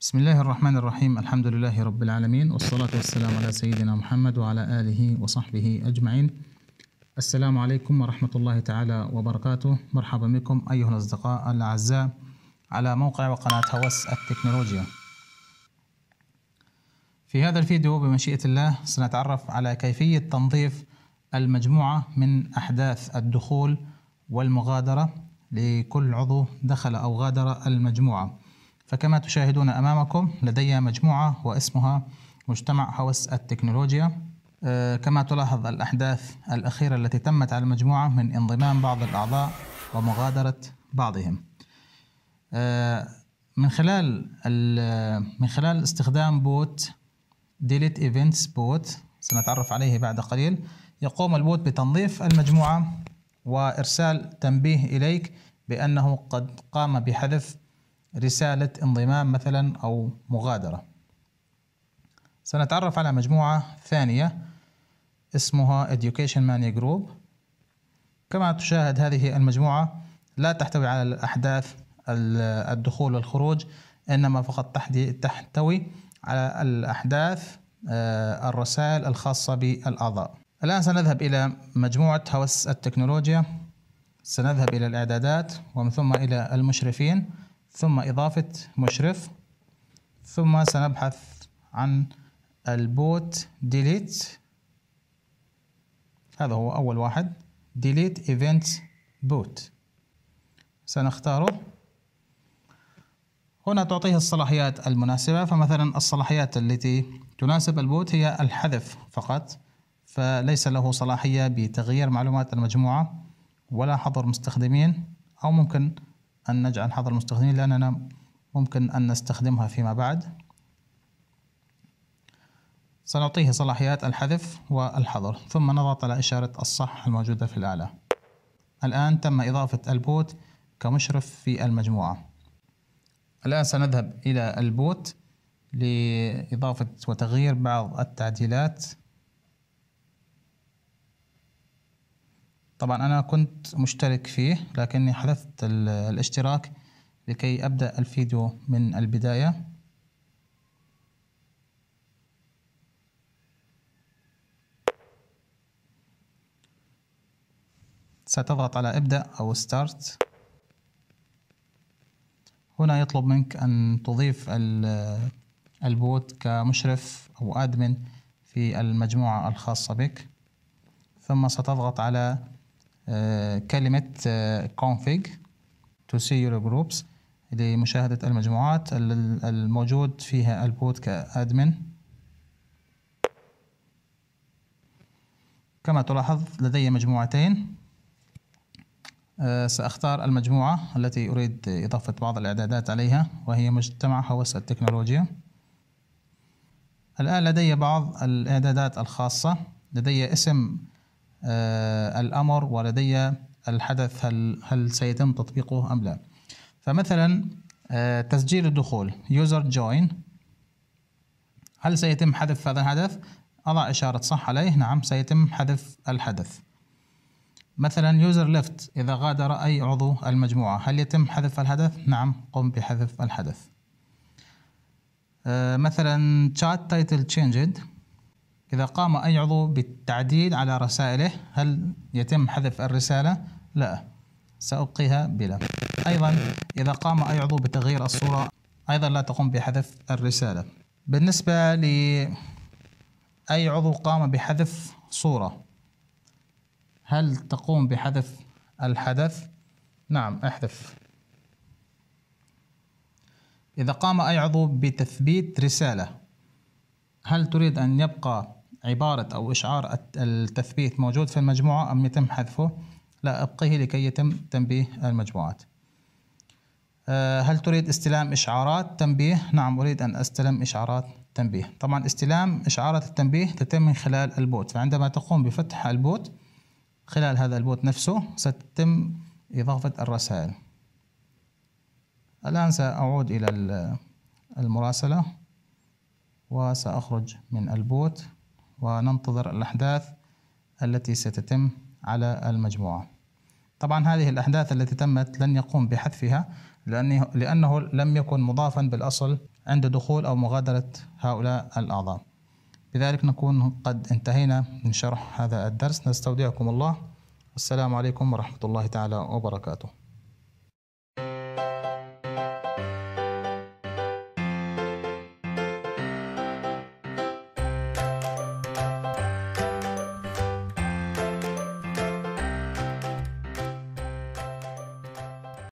بسم الله الرحمن الرحيم الحمد لله رب العالمين والصلاة والسلام على سيدنا محمد وعلى آله وصحبه أجمعين السلام عليكم ورحمة الله تعالى وبركاته مرحبا بكم أيها الأصدقاء الأعزاء على موقع وقناة هوس التكنولوجيا في هذا الفيديو بمشيئة الله سنتعرف على كيفية تنظيف المجموعة من أحداث الدخول والمغادرة لكل عضو دخل أو غادر المجموعة فكما تشاهدون أمامكم لدي مجموعة واسمها مجتمع هوس التكنولوجيا آه، كما تلاحظ الأحداث الأخيرة التي تمت على المجموعة من انضمام بعض الأعضاء ومغادرة بعضهم آه، من خلال من خلال استخدام بوت ديليت ايفنتس بوت سنتعرف عليه بعد قليل يقوم البوت بتنظيف المجموعة وإرسال تنبيه إليك بأنه قد قام بحذف رسالة انضمام مثلا أو مغادرة سنتعرف على مجموعة ثانية اسمها Education Mania Group كما تشاهد هذه المجموعة لا تحتوي على الأحداث الدخول والخروج إنما فقط تحتوي على الأحداث آه، الرسائل الخاصة بالأعضاء الآن سنذهب إلى مجموعة هوس التكنولوجيا سنذهب إلى الإعدادات ومن ثم إلى المشرفين ثم إضافة مشرف ثم سنبحث عن البوت ديليت هذا هو أول واحد ديليت ايفنت بوت سنختاره هنا تعطيه الصلاحيات المناسبة فمثلا الصلاحيات التي تناسب البوت هي الحذف فقط فليس له صلاحية بتغيير معلومات المجموعة ولا حظر مستخدمين أو ممكن أن نجعل حظر المستخدمين لأننا ممكن أن نستخدمها فيما بعد سنعطيه صلاحيات الحذف والحظر ثم نضغط على إشارة الصح الموجودة في الأعلى الآن تم إضافة البوت كمشرف في المجموعة الآن سنذهب إلى البوت لإضافة وتغيير بعض التعديلات طبعا أنا كنت مشترك فيه لكني حذفت الاشتراك لكي أبدأ الفيديو من البداية ستضغط على ابدأ أو ستارت هنا يطلب منك أن تضيف البوت كمشرف أو أدمن في المجموعة الخاصة بك ثم ستضغط على آه، كلمة آه، config to see your groups لمشاهدة المجموعات الموجود فيها البوت كأدمن كما تلاحظ لدي مجموعتين آه، سأختار المجموعة التي أريد إضافة بعض الإعدادات عليها وهي مجتمع هوس التكنولوجيا الآن لدي بعض الإعدادات الخاصة لدي اسم آه، الأمر ولدي الحدث هل هل سيتم تطبيقه أم لا فمثلا آه، تسجيل الدخول يوزر جوين هل سيتم حذف هذا الحدث أضع إشارة صح عليه نعم سيتم حذف الحدث مثلا يوزر ليفت إذا غادر أي عضو المجموعة هل يتم حذف الحدث؟ نعم قم بحذف الحدث آه، مثلا chat title changed إذا قام أي عضو بالتعديل على رسائله هل يتم حذف الرسالة؟ لا سأبقيها بلا أيضا إذا قام أي عضو بتغيير الصورة أيضا لا تقوم بحذف الرسالة بالنسبة لأي عضو قام بحذف صورة هل تقوم بحذف الحدث؟ نعم احذف إذا قام أي عضو بتثبيت رسالة هل تريد أن يبقى عبارة أو إشعار التثبيت موجود في المجموعة أم يتم حذفه لا ابقيه لكي يتم تنبيه المجموعات آه، هل تريد استلام إشعارات تنبيه؟ نعم أريد أن أستلم إشعارات تنبيه طبعا استلام إشعارات التنبيه تتم من خلال البوت فعندما تقوم بفتح البوت خلال هذا البوت نفسه ستتم إضافة الرسائل الآن سأعود إلى المراسلة وسأخرج من البوت وننتظر الأحداث التي ستتم على المجموعة طبعا هذه الأحداث التي تمت لن يقوم بحذفها لأنه, لأنه لم يكن مضافا بالأصل عند دخول أو مغادرة هؤلاء الأعضاء بذلك نكون قد انتهينا من شرح هذا الدرس نستودعكم الله والسلام عليكم ورحمة الله تعالى وبركاته